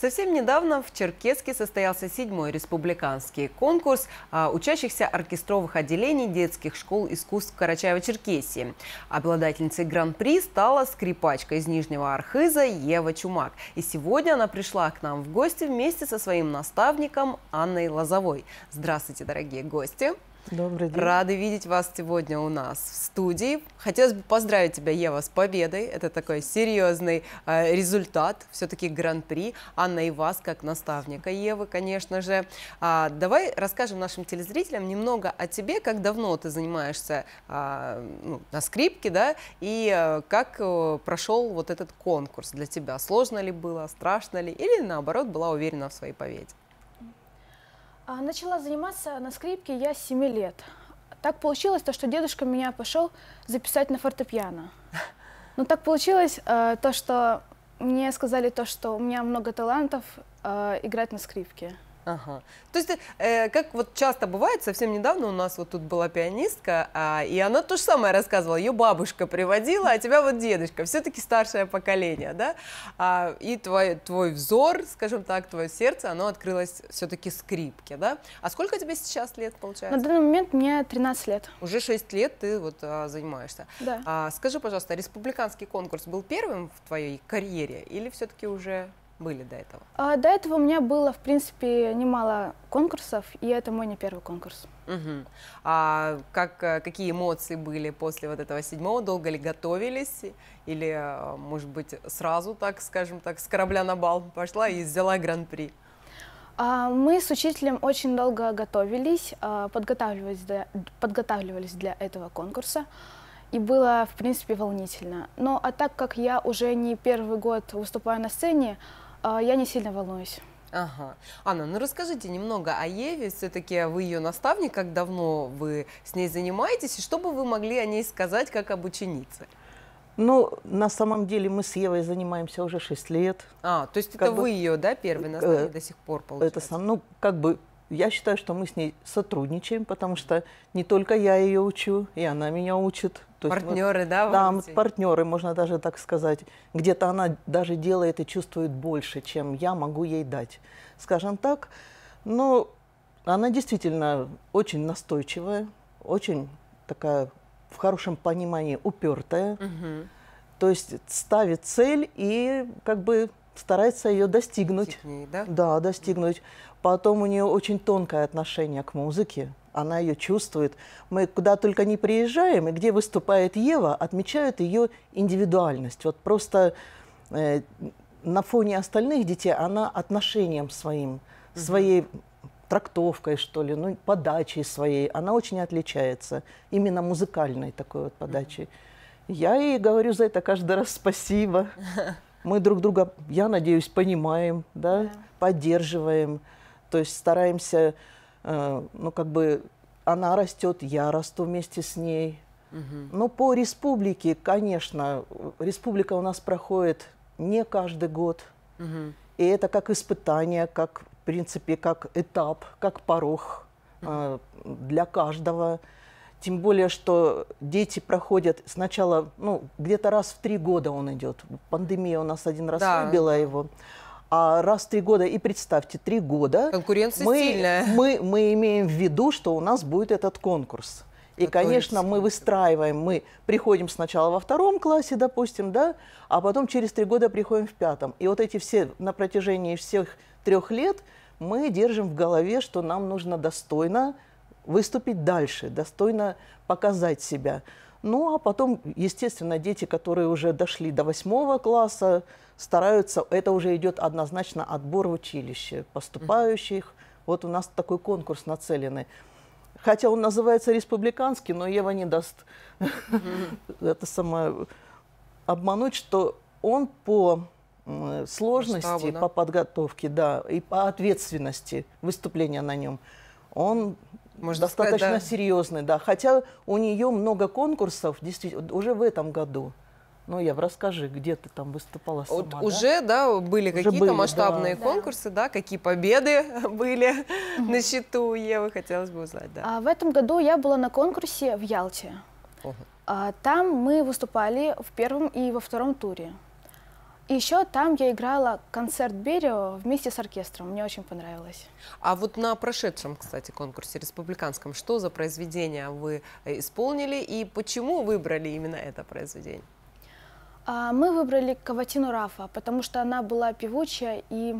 Совсем недавно в Черкеске состоялся седьмой республиканский конкурс а, учащихся оркестровых отделений детских школ искусств Карачаева-Черкесии. Обладательницей гран-при стала скрипачка из Нижнего Архиза Ева Чумак. И сегодня она пришла к нам в гости вместе со своим наставником Анной Лозовой. Здравствуйте, дорогие гости! Добрый день. Рады видеть вас сегодня у нас в студии. Хотелось бы поздравить тебя, Ева, с победой. Это такой серьезный э, результат, все-таки гран-при. Анна и вас, как наставника Евы, конечно же. А, давай расскажем нашим телезрителям немного о тебе, как давно ты занимаешься а, ну, на скрипке, да, и а, как а, э, прошел вот этот конкурс для тебя. Сложно ли было, страшно ли, или наоборот была уверена в своей победе? А, начала заниматься на скрипке я с 7 лет. Так получилось то, что дедушка меня пошел записать на фортепиано. Но ну, так получилось а, то, что мне сказали то, что у меня много талантов а, играть на скрипке. Ага. То есть, э, как вот часто бывает, совсем недавно у нас вот тут была пианистка, а, и она то же самое рассказывала. Ее бабушка приводила, а тебя вот дедушка. Все-таки старшее поколение, да? А, и твой, твой взор, скажем так, твое сердце, оно открылось все-таки скрипке, да? А сколько тебе сейчас лет, получается? На данный момент мне 13 лет. Уже 6 лет ты вот а, занимаешься. Да. А, скажи, пожалуйста, республиканский конкурс был первым в твоей карьере или все-таки уже были до этого? А, до этого у меня было, в принципе, немало конкурсов, и это мой не первый конкурс. Угу. А как, э, какие эмоции были после вот этого седьмого? Долго ли готовились? Или, э, может быть, сразу, так скажем так, с корабля на бал пошла и взяла гран-при? А, мы с учителем очень долго готовились, а, подготавливались для, подготавливались для этого конкурса. И было, в принципе, волнительно. Но а так как я уже не первый год выступаю на сцене, а, я не сильно волнуюсь. Ага. Анна, ну расскажите немного о Еве. Все-таки вы ее наставник, как давно вы с ней занимаетесь, и что бы вы могли о ней сказать как об ученице? Ну, на самом деле мы с Евой занимаемся уже 6 лет. А, то есть как это бы, вы ее, да, первый наставник э, до сих пор получается? Это сам, ну, как бы я считаю, что мы с ней сотрудничаем, потому что не только я ее учу, и она меня учит. То партнеры, есть, вот, да? Да, партнеры, можно даже так сказать. Где-то она даже делает и чувствует больше, чем я могу ей дать. Скажем так, но ну, она действительно очень настойчивая, очень такая в хорошем понимании упертая. Угу. То есть ставит цель и как бы старается ее достигнуть. Ней, да? да, достигнуть. Потом у нее очень тонкое отношение к музыке. Она ее чувствует. Мы куда только не приезжаем, и где выступает Ева, отмечают ее индивидуальность. Вот просто э, на фоне остальных детей она отношением своим, своей трактовкой, что ли, ну, подачей своей. Она очень отличается именно музыкальной такой вот подачей. Я ей говорю за это каждый раз спасибо. Мы друг друга, я надеюсь, понимаем, да, да. поддерживаем, то есть стараемся, э, ну, как бы она растет, я расту вместе с ней. Угу. Но по республике, конечно, республика у нас проходит не каждый год. Угу. И это как испытание, как, в принципе, как этап, как порог э, для каждого. Тем более, что дети проходят сначала, ну, где-то раз в три года он идет. Пандемия у нас один раз да. выбила его. А раз в три года, и представьте, три года... Конкуренция мы, сильная. Мы, мы имеем в виду, что у нас будет этот конкурс. И, конечно, мы выстраиваем, мы приходим сначала во втором классе, допустим, да, а потом через три года приходим в пятом. И вот эти все, на протяжении всех трех лет мы держим в голове, что нам нужно достойно выступить дальше, достойно показать себя. Ну а потом, естественно, дети, которые уже дошли до восьмого класса, стараются, это уже идет однозначно отбор в училище поступающих. Вот у нас такой конкурс нацеленный. Хотя он называется республиканский, но Ева не даст это самое обмануть, что он по сложности, по подготовке, да, и по ответственности выступления на нем, он можно достаточно сказать, да. серьезный, да. Хотя у нее много конкурсов, действительно, уже в этом году. Ну, я расскажи, где ты там выступала сама, вот Уже, да, были какие-то масштабные да. конкурсы, да. да, какие победы были на счету у Евы, хотелось бы узнать, да. А в этом году я была на конкурсе в Ялте. Uh -huh. а, там мы выступали в первом и во втором туре. И еще там я играла концерт Берио вместе с оркестром. Мне очень понравилось. А вот на прошедшем, кстати, конкурсе республиканском, что за произведение вы э, исполнили и почему выбрали именно это произведение? А, мы выбрали Каватину Рафа, потому что она была певучая и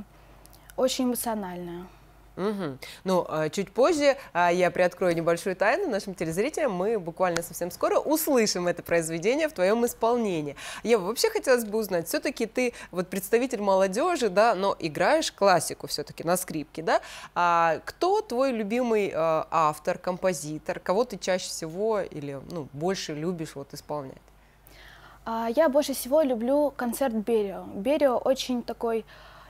очень эмоциональная. Угу. Ну, а, чуть позже а, я приоткрою небольшую тайну нашим телезрителям. Мы буквально совсем скоро услышим это произведение в твоем исполнении. Я вообще хотелось бы узнать, все-таки ты вот представитель молодежи, да, но играешь классику все-таки на скрипке, да? А кто твой любимый а, автор, композитор? Кого ты чаще всего или ну, больше любишь вот исполнять? Я больше всего люблю концерт Берио. Берио очень такой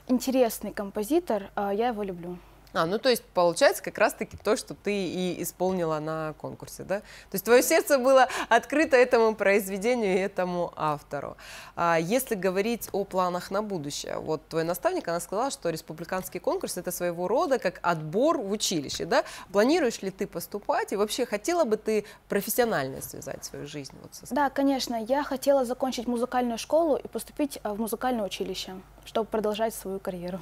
интересный композитор, я его люблю. А, ну то есть получается как раз-таки то, что ты и исполнила на конкурсе, да? То есть твое сердце было открыто этому произведению и этому автору. А если говорить о планах на будущее, вот твой наставник, она сказала, что республиканский конкурс это своего рода как отбор в училище, да? Планируешь ли ты поступать и вообще хотела бы ты профессионально связать свою жизнь? Вот со... Да, конечно, я хотела закончить музыкальную школу и поступить а, в музыкальное училище, чтобы продолжать свою карьеру.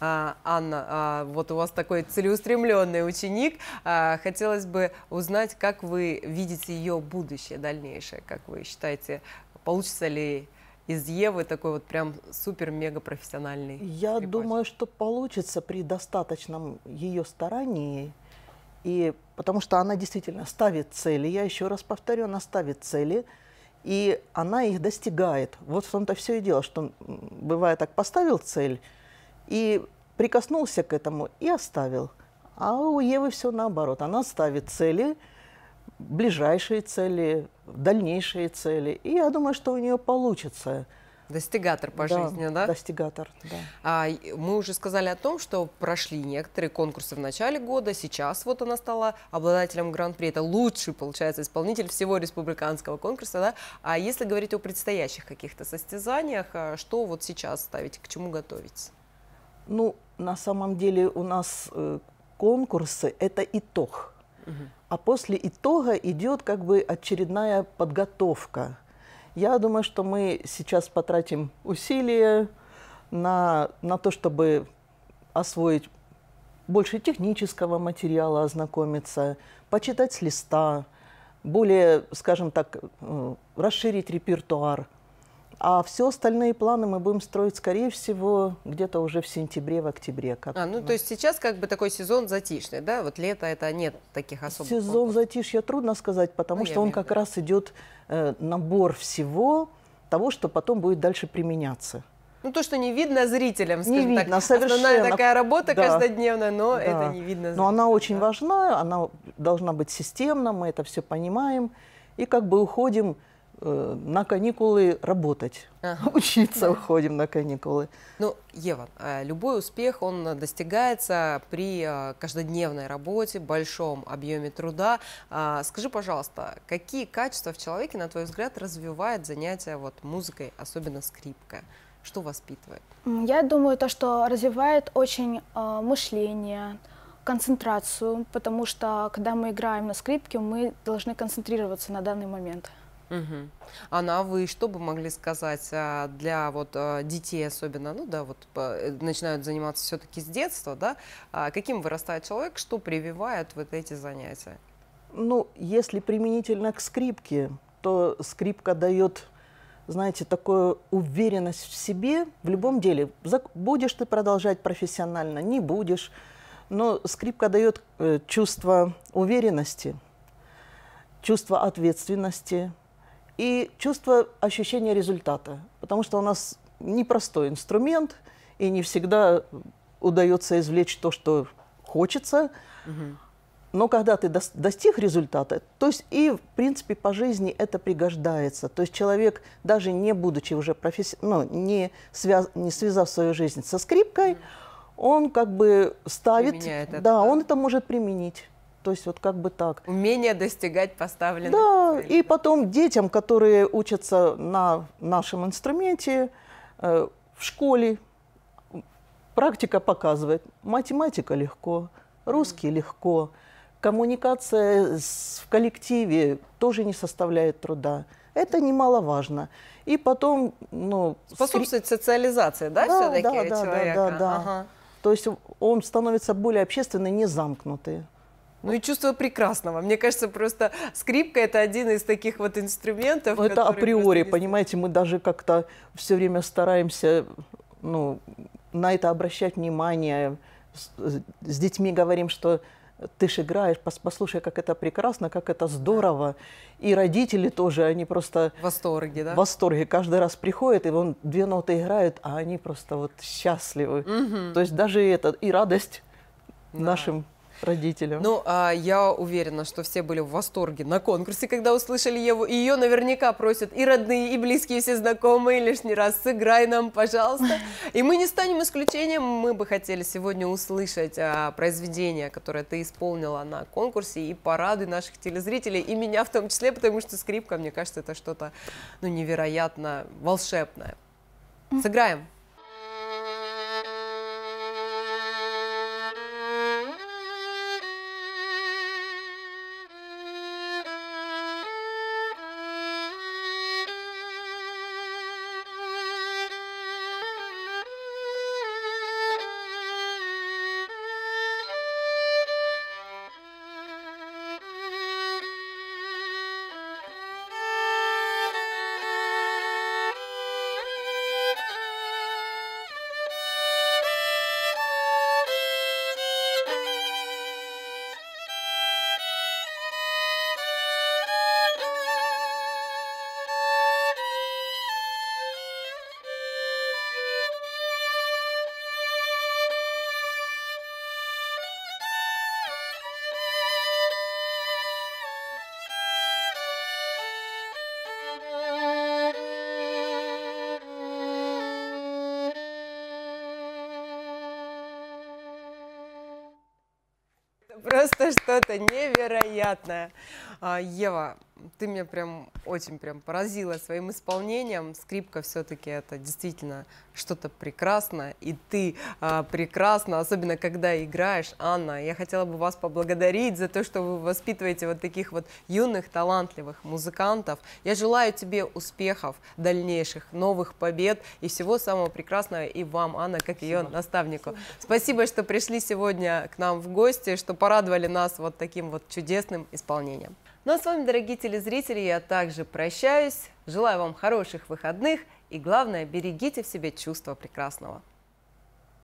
А, Анна, а, вот у вас такой целеустремленный ученик. А, хотелось бы узнать, как вы видите ее будущее дальнейшее, как вы считаете, получится ли из Евы такой вот прям супер-мега профессиональный. Я скрипач. думаю, что получится при достаточном ее старании. И потому что она действительно ставит цели, я еще раз повторю, она ставит цели, и она их достигает. Вот в том-то все и дело, что бывает так, поставил цель, и прикоснулся к этому и оставил. А у Евы все наоборот. Она ставит цели, ближайшие цели, дальнейшие цели. И я думаю, что у нее получится. Достигатор по да, жизни, да? Достигатор, да. А, мы уже сказали о том, что прошли некоторые конкурсы в начале года. Сейчас вот она стала обладателем гран-при. Это лучший, получается, исполнитель всего республиканского конкурса. Да? А если говорить о предстоящих каких-то состязаниях, а что вот сейчас ставить, к чему готовить? Ну, на самом деле у нас э, конкурсы – это итог. Угу. А после итога идет как бы очередная подготовка. Я думаю, что мы сейчас потратим усилия на, на то, чтобы освоить больше технического материала, ознакомиться, почитать с листа, более, скажем так, э, расширить репертуар – а все остальные планы мы будем строить, скорее всего, где-то уже в сентябре, в октябре. Как а, ну то есть сейчас как бы такой сезон затишный, да? Вот лето это нет таких особых... Сезон планов. затишья трудно сказать, потому ну, что он как да. раз идет э, набор всего того, что потом будет дальше применяться. Ну, то, что не видно зрителям, скажем не видно, так. Совершенно. Основная такая работа да. каждодневная, но да. это не видно зрителям. Но она очень да. важна, она должна быть системна, мы это все понимаем. И как бы уходим Э, на каникулы работать, ага. учиться да. уходим на каникулы. Ну, Ева, а любой успех, он достигается при э, каждодневной работе, большом объеме труда. А, скажи, пожалуйста, какие качества в человеке, на твой взгляд, развивает занятие вот, музыкой, особенно скрипкой? Что воспитывает? Я думаю, то, что развивает очень э, мышление, концентрацию, потому что когда мы играем на скрипке, мы должны концентрироваться на данный момент. Угу. А ну, Анна, а вы что бы могли сказать а, для вот а, детей особенно, ну да, вот э, начинают заниматься все-таки с детства, да, каким вырастает человек, что прививает вот эти занятия? Ну, если применительно к скрипке, то скрипка дает, знаете, такую уверенность в себе в любом деле. Будешь ты продолжать профессионально, не будешь, но скрипка дает э, чувство уверенности, чувство ответственности – и чувство ощущения результата, потому что у нас непростой инструмент, и не всегда удается извлечь то, что хочется. Угу. Но когда ты достиг результата, то есть и, в принципе, по жизни это пригождается. То есть человек, даже не будучи уже професси... ну, не, связ... не связав свою жизнь со скрипкой, он как бы ставит... Применяет да, да, он это может применить. То есть вот как бы так. Умение достигать поставленных Да, целей. и потом детям, которые учатся на нашем инструменте, э, в школе, практика показывает, математика легко, русский mm. легко, коммуникация с, в коллективе тоже не составляет труда. Это немаловажно. И потом, ну... Способствует сри... социализации, да, да все-таки да, да, человека? Да, да, да. Ага. То есть он становится более общественный, не замкнутый. Ну и чувство прекрасного. Мне кажется, просто скрипка – это один из таких вот инструментов. Ну, это априори, понимаете, мы даже как-то все время стараемся ну, на это обращать внимание. С, э, с детьми говорим, что ты же играешь, послушай, как это прекрасно, как это здорово. И родители тоже, они просто... В восторге, да? В восторге. Каждый раз приходят, и он две ноты играет, а они просто вот счастливы. Угу. То есть даже это, и радость да. нашим родителям. Ну, а я уверена, что все были в восторге на конкурсе, когда услышали Еву. ее наверняка просят и родные, и близкие, все знакомые лишний раз. Сыграй нам, пожалуйста. И мы не станем исключением. Мы бы хотели сегодня услышать а, произведение, которое ты исполнила на конкурсе. И порадуй наших телезрителей, и меня в том числе, потому что скрипка, мне кажется, это что-то ну, невероятно волшебное. Сыграем. Просто что-то невероятное. А, Ева, ты меня прям очень прям поразила своим исполнением. Скрипка все-таки это действительно что-то прекрасное, и ты а, прекрасно, особенно когда играешь. Анна, я хотела бы вас поблагодарить за то, что вы воспитываете вот таких вот юных, талантливых музыкантов. Я желаю тебе успехов дальнейших, новых побед и всего самого прекрасного и вам, Анна, как Спасибо. ее наставнику. Спасибо, что пришли сегодня к нам в гости, что порадовали нас вот таким вот чудесным исполнением. Ну а с вами, дорогие телезрители, я также прощаюсь. Желаю вам хороших выходных и, главное, берегите в себе чувство прекрасного.